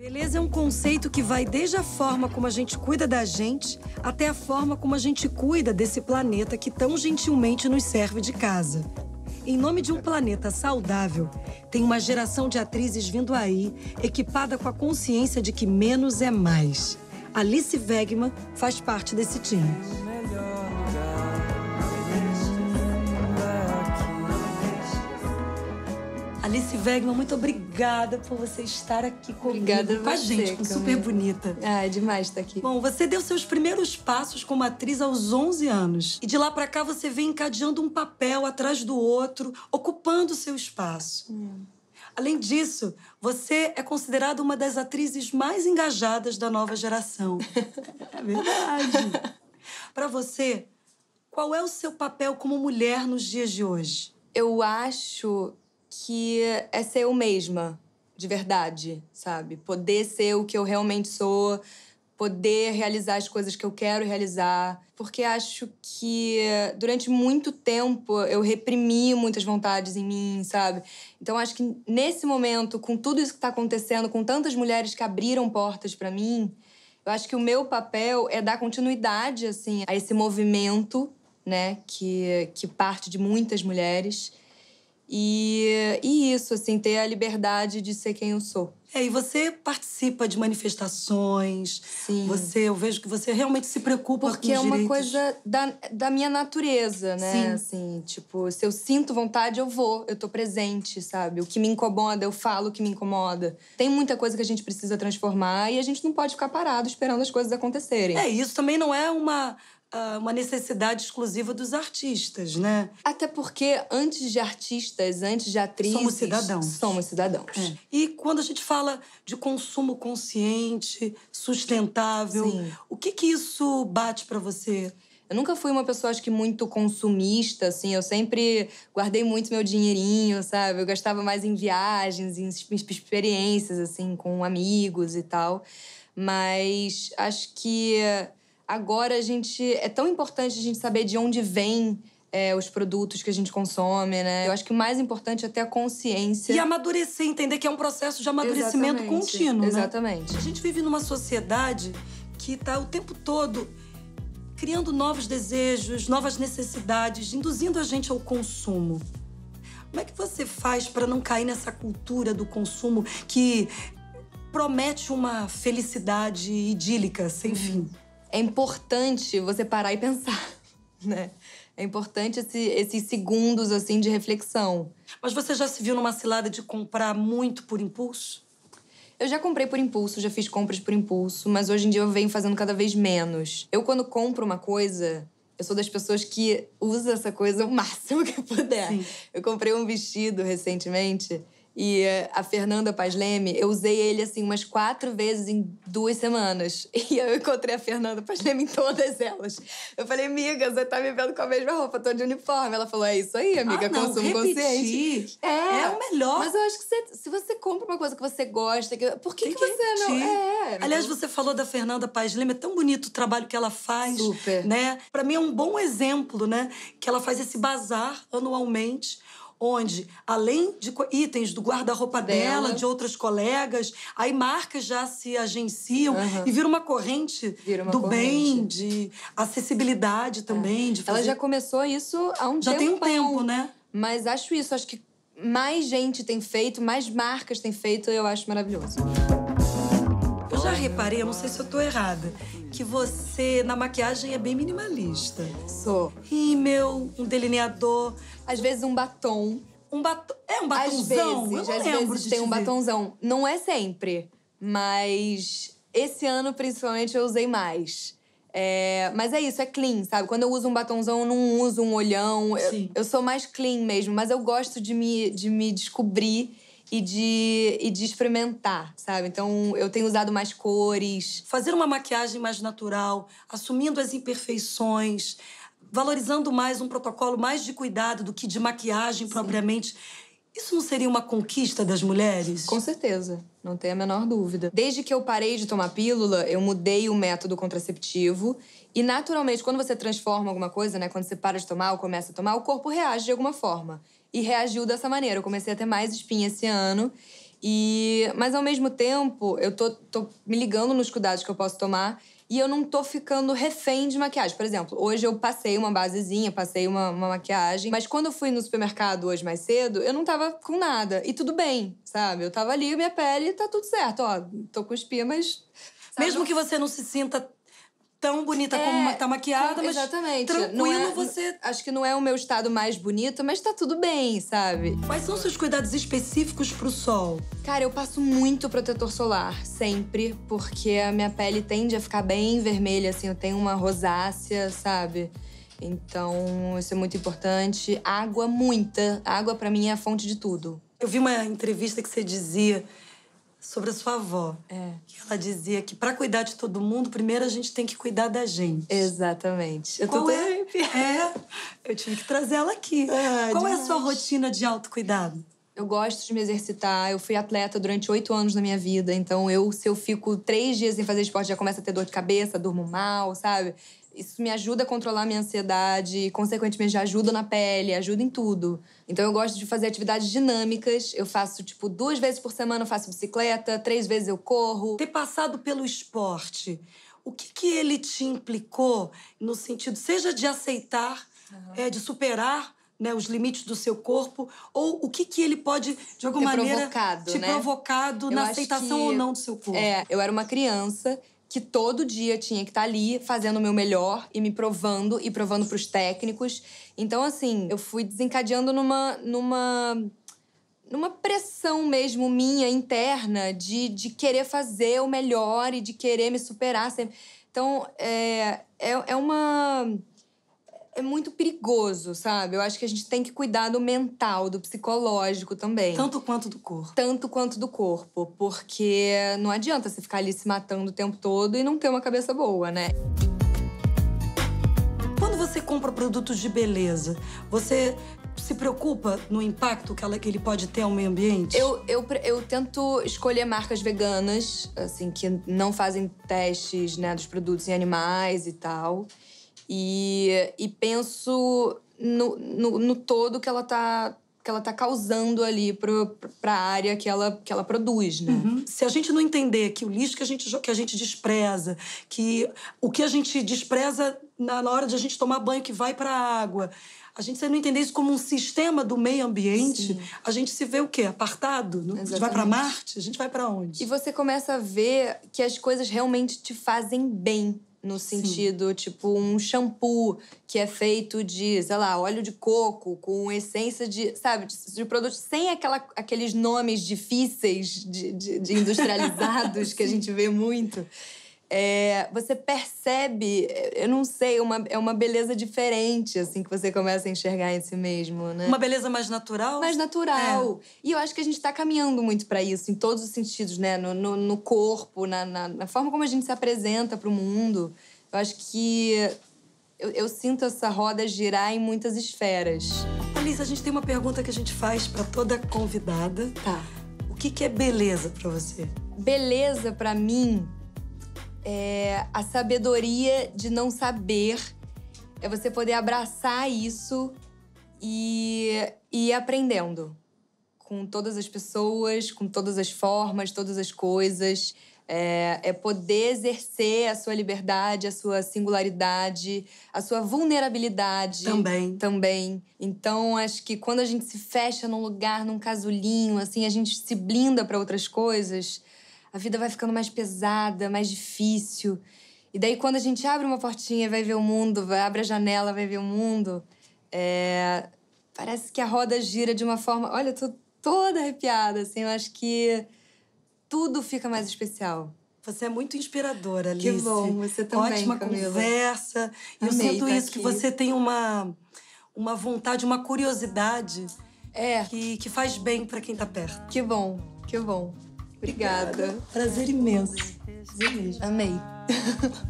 Beleza é um conceito que vai desde a forma como a gente cuida da gente até a forma como a gente cuida desse planeta que tão gentilmente nos serve de casa. Em nome de um planeta saudável, tem uma geração de atrizes vindo aí, equipada com a consciência de que menos é mais. Alice Wegman faz parte desse time. É Alice Wegman, muito obrigada por você estar aqui comigo, obrigada com a você, gente, com super bonita. Ah, é demais estar aqui. Bom, você deu seus primeiros passos como atriz aos 11 anos. E de lá para cá você vem encadeando um papel atrás do outro, ocupando seu espaço. Hum. Além disso, você é considerada uma das atrizes mais engajadas da nova geração. é verdade. para você, qual é o seu papel como mulher nos dias de hoje? Eu acho que é ser eu mesma, de verdade, sabe? Poder ser o que eu realmente sou, poder realizar as coisas que eu quero realizar. Porque acho que durante muito tempo eu reprimi muitas vontades em mim, sabe? Então acho que nesse momento, com tudo isso que está acontecendo, com tantas mulheres que abriram portas para mim, eu acho que o meu papel é dar continuidade assim a esse movimento, né, que que parte de muitas mulheres e, e isso, assim, ter a liberdade de ser quem eu sou. É, e você participa de manifestações. Sim. Você, eu vejo que você realmente se preocupa Porque com os Porque é uma coisa da, da minha natureza, né? Sim. Assim, tipo, se eu sinto vontade, eu vou. Eu tô presente, sabe? O que me incomoda, eu falo o que me incomoda. Tem muita coisa que a gente precisa transformar e a gente não pode ficar parado esperando as coisas acontecerem. É, isso também não é uma ah, uma necessidade exclusiva dos artistas, né? Até porque antes de artistas, antes de atrizes, somos cidadãos. Somos cidadãos. É. E quando a gente fala fala de consumo consciente, sustentável. Sim. O que que isso bate para você? Eu nunca fui uma pessoa, acho que, muito consumista, assim. Eu sempre guardei muito meu dinheirinho, sabe? Eu gastava mais em viagens, em experiências, assim, com amigos e tal. Mas acho que agora a gente. É tão importante a gente saber de onde vem é, os produtos que a gente consome, né? Eu acho que o mais importante é ter a consciência. E amadurecer, entender que é um processo de amadurecimento Exatamente. contínuo. Né? Exatamente. Né? A gente vive numa sociedade que está o tempo todo criando novos desejos, novas necessidades, induzindo a gente ao consumo. Como é que você faz para não cair nessa cultura do consumo que promete uma felicidade idílica, sem uhum. fim? É importante você parar e pensar, né? É importante esse, esses segundos assim de reflexão. Mas você já se viu numa cilada de comprar muito por impulso? Eu já comprei por impulso, já fiz compras por impulso, mas hoje em dia eu venho fazendo cada vez menos. Eu, quando compro uma coisa, eu sou das pessoas que usa essa coisa o máximo que puder. Sim. Eu comprei um vestido recentemente e eh, a Fernanda Paz Leme, eu usei ele assim umas quatro vezes em duas semanas. E eu encontrei a Fernanda Paz Leme em todas elas. Eu falei, amiga, você tá me vendo com a mesma roupa, tô de uniforme. Ela falou, é isso aí, amiga, ah, consumo repetir. consciente. É, é o melhor. Mas eu acho que você, se você compra uma coisa que você gosta, que, por que, que, você repetir. É, não. É. Aliás, você falou da Fernanda Paz Leme, é tão bonito o trabalho que ela faz. Super. Né? Pra mim é um bom exemplo, né? Que ela faz esse bazar anualmente onde, além de itens do guarda-roupa dela. de outras colegas, aí marcas já se agenciam uhum. e vira uma corrente vira uma do corrente. bem, de acessibilidade também. É. De fazer... Ela já começou isso há um já tempo. Já tem um tempo, né? Mas acho isso, acho que mais gente tem feito, mais marcas têm feito, eu acho maravilhoso já reparei, eu não sei se eu tô errada, que você na maquiagem é bem minimalista. Sou. meu, um delineador. Às vezes um batom. Um batom. É um batomzão? Às vezes, eu às vezes tem dizer. um batomzão. Não é sempre, mas esse ano principalmente eu usei mais. É, mas é isso, é clean, sabe? Quando eu uso um batonzão, eu não uso um olhão. Eu, eu, sou mais clean mesmo, mas eu gosto de me, de me descobrir e de, e de experimentar, sabe? Então eu tenho usado mais cores. Fazer uma maquiagem mais natural, assumindo as imperfeições, valorizando mais um protocolo mais de cuidado do que de maquiagem Sim. propriamente. Isso não seria uma conquista das mulheres? Com certeza, não tenho a menor dúvida. Desde que eu parei de tomar pílula, eu mudei o método contraceptivo. E naturalmente, quando você transforma alguma coisa, né? Quando você para de tomar ou começa a tomar, o corpo reage de alguma forma e reagiu dessa maneira. Eu comecei a ter mais espinha esse ano. E, mas ao mesmo tempo, eu tô, tô me ligando nos cuidados que eu posso tomar e eu não tô ficando refém de maquiagem. Por exemplo, hoje eu passei uma basezinha, passei uma, uma, maquiagem, mas quando eu fui no supermercado hoje mais cedo, eu não tava com nada. E tudo bem, sabe? Eu tava ali, minha pele tá tudo certo. Ó, tô com espinha, mas. Sabe? Mesmo que você não se sinta tão bonita é, como tá maquiada, mas exatamente. tranquilo é, você... Acho que não é o meu estado mais bonito, mas tá tudo bem, sabe? Quais são seus cuidados específicos pro sol? Cara, eu passo muito protetor solar, sempre. Porque a minha pele tende a ficar bem vermelha, assim. Eu tenho uma rosácea, sabe? Então, isso é muito importante. Água, muita. água, para mim, é a fonte de tudo. Eu vi uma entrevista que você dizia sobre a sua avó. É. Ela dizia que para cuidar de todo mundo, primeiro a gente tem que cuidar da gente. Exatamente. Eu Qual tô é? é? Eu tive que trazer ela aqui. É, Qual demais. é a sua rotina de autocuidado? Eu gosto de me exercitar. Eu fui atleta durante oito anos da minha vida. Então, eu, se eu fico três dias sem fazer esporte, já começo a ter dor de cabeça, durmo mal, sabe? Isso me ajuda a controlar a minha ansiedade, consequentemente, já ajuda na pele, ajuda em tudo. Então, eu gosto de fazer atividades dinâmicas. Eu faço, tipo, duas vezes por semana eu faço bicicleta, três vezes eu corro. Ter passado pelo esporte, o que, que ele te implicou no sentido, seja de aceitar, uhum. é, de superar né, os limites do seu corpo ou o que, que ele pode, de alguma Ter maneira, te né? provocado eu na aceitação que... ou não do seu corpo. É, eu era uma criança que todo dia tinha que estar tá ali fazendo o meu melhor e me provando e provando para os técnicos. Então, assim, eu fui desencadeando numa, numa numa pressão mesmo minha interna de, de querer fazer o melhor e de querer me superar sempre. Então, é, é, é uma é muito perigoso, sabe? Eu acho que a gente tem que cuidar do mental, do psicológico também. Tanto quanto do corpo. Tanto quanto do corpo, porque não adianta você ficar ali se matando o tempo todo e não ter uma cabeça boa, né? Quando você compra produtos de beleza, você se preocupa no impacto que, ela, que ele pode ter ao meio ambiente? Eu, eu, eu tento escolher marcas veganas, assim, que não fazem testes né, dos produtos em animais e tal. E, e penso no, no, no, todo que ela está que ela tá causando ali para a área que ela, que ela produz, né? Uhum. Se a gente não entender que o lixo que a gente, que a gente despreza, que o que a gente despreza na, na hora de a gente tomar banho que vai para a água, a gente se não entender isso como um sistema do meio ambiente, Sim. a gente se vê o quê? Apartado? Não? A gente vai para Marte? A gente vai para onde? E você começa a ver que as coisas realmente te fazem bem no sentido, Sim. tipo, um shampoo que é feito de, sei lá, óleo de coco, com essência de, sabe, de, de produtos sem aquela, aqueles nomes difíceis de, de, de industrializados que a gente vê muito é, você percebe, eu não sei, uma, é uma beleza diferente, assim, que você começa a enxergar em si mesmo, né? Uma beleza mais natural? Mais natural. É. E eu acho que a gente está caminhando muito para isso, em todos os sentidos, né? No, no, no corpo, na, na, na, forma como a gente se apresenta para o mundo. Eu acho que eu, eu, sinto essa roda girar em muitas esferas. Alice, a gente tem uma pergunta que a gente faz para toda convidada. Tá. O que, que é beleza para você? Beleza para mim é, a sabedoria de não saber, é você poder abraçar isso e, e ir aprendendo com todas as pessoas, com todas as formas, todas as coisas. É, é poder exercer a sua liberdade, a sua singularidade, a sua vulnerabilidade. Também. Também. Então, acho que quando a gente se fecha num lugar, num casulinho, assim, a gente se blinda para outras coisas a vida vai ficando mais pesada, mais difícil. E daí, quando a gente abre uma portinha e vai ver o mundo, vai, abre a janela, vai ver o mundo, é... parece que a roda gira de uma forma. Olha, eu tô toda arrepiada, assim. Eu acho que tudo fica mais especial. Você é muito inspiradora, Alice. Que bom, você também. Ótima Camila. conversa. Amei eu sinto tá isso, aqui. que você tem uma, uma vontade, uma curiosidade é. que, que faz bem para quem tá perto. Que bom, que bom. Obrigada. Prazer imenso. Prazer mesmo. Amei.